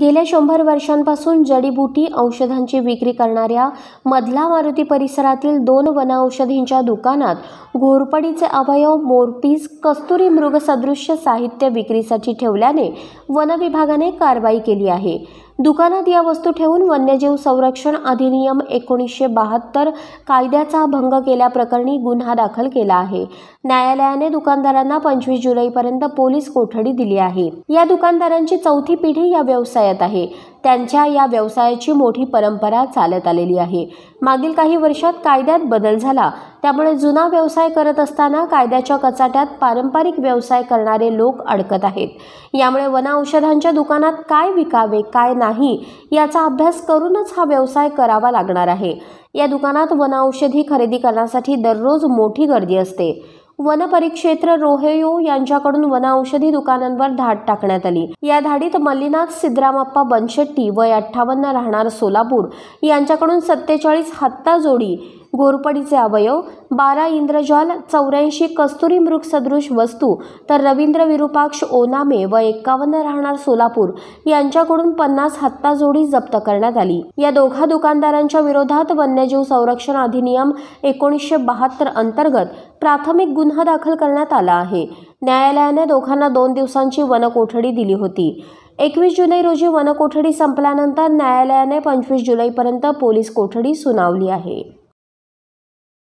गेल्या शंभर वर्षांपासून जडीबुटी औषधांची विक्री करणाऱ्या मधला मारुती परिसरातील दोन औषधींच्या दुकानात घोरपडीचे अवयव मोरपीस कस्तुरी मृगसदृश्य साहित्य विक्रीसाठी ठेवल्याने वनविभागाने कारवाई केली आहे दुकानात या वस्तू ठेवून वन्यजीव संरक्षण अधिनियम एकोणीसशे बहात्तर कायद्याचा भंग केल्याप्रकरणी गुन्हा दाखल केला आहे न्यायालयाने दुकानदारांना पंचवीस जुलैपर्यंत पोलीस कोठडी दिली आहे या दुकानदारांची चौथी पिढी या व्यवसायात आहे त्यांच्या या व्यवसायाची मोठी परंपरा चालत आलेली आहे मागील काही वर्षात कायद्यात बदल झाला त्यामुळे जुना व्यवसाय करत असताना कायद्याच्या कचाट्यात पारंपरिक व्यवसाय करणारे लोक अडकत आहेत यामुळे औषधांच्या दुकानात काय विकावे काय नाही याचा अभ्यास करूनच हा व्यवसाय करावा लागणार आहे या दुकानात औषधी खरेदी करण्यासाठी दररोज मोठी गर्दी असते वनपरिक्षेत्र रोहेयो यांच्याकडून वनऔषधी दुकानांवर धाड टाकण्यात आली या धाडीत मल्लीनाथ सिद्धरामप्पा बनशेट्टी वय अठ्ठावन्न राहणार सोलापूर यांच्याकडून सत्तेचाळीस हत्ता जोडी गोरपडीचे अवयव बारा इंद्रजाल चौऱ्याऐंशी कस्तुरी मृगसदृश वस्तू तर रवींद्र विरूपाक्ष ओनामे व एक्कावन्न राहणार सोलापूर यांच्याकडून पन्नास हत्ता जोडी जप्त करण्यात आली या दोघा दुकानदारांच्या विरोधात वन्यजीव संरक्षण अधिनियम एकोणीसशे बहात्तर अंतर्गत प्राथमिक गुन्हा दाखल करण्यात आला आहे न्यायालयाने दोघांना दोन दिवसांची वनकोठडी दिली होती एकवीस जुलै रोजी वनकोठडी संपल्यानंतर न्यायालयाने पंचवीस जुलैपर्यंत पोलीस कोठडी सुनावली आहे